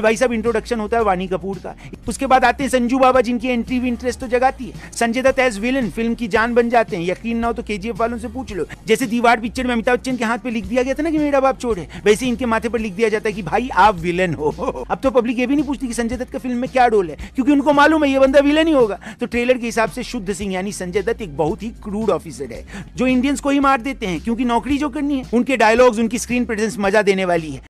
कि भाई साहब इंट्रोडक्शन होता है वानी कपूर का उसके बाद आते हैं संजू बाबा जिनकी एंट्री भी इंटरेस्ट तो जगाती है Sanjay Dutt as villain film की जान बन जाते हैं यकीन ना हो तो के वालों से पूछ लो जैसे दीवार पिक्चर में अमिताभ बच्चन के हाथ पे लिख दिया गया था ना कि मेरा बाप चोर है वैसे इनके माथे पर लिख दिया जाता है कि भाई आप विलन हो अब तो पब्लिक ये भी नहीं पूछती कि संजय दत्त का फिल्म में क्या रोल है क्योंकि उनको मालूम है ये बंदा विलन ही होगा तो ट्रेलर के हिसाब से शुद्ध सिंह यानी संजय दत्त एक बहुत ही क्रूड ऑफिसर है जो इंडियंस को ही मार देते हैं क्योंकि नौकरी जो करनी है उनके डायलॉग्स उनकी स्क्रीन प्रेजेंस मजा देने वाली है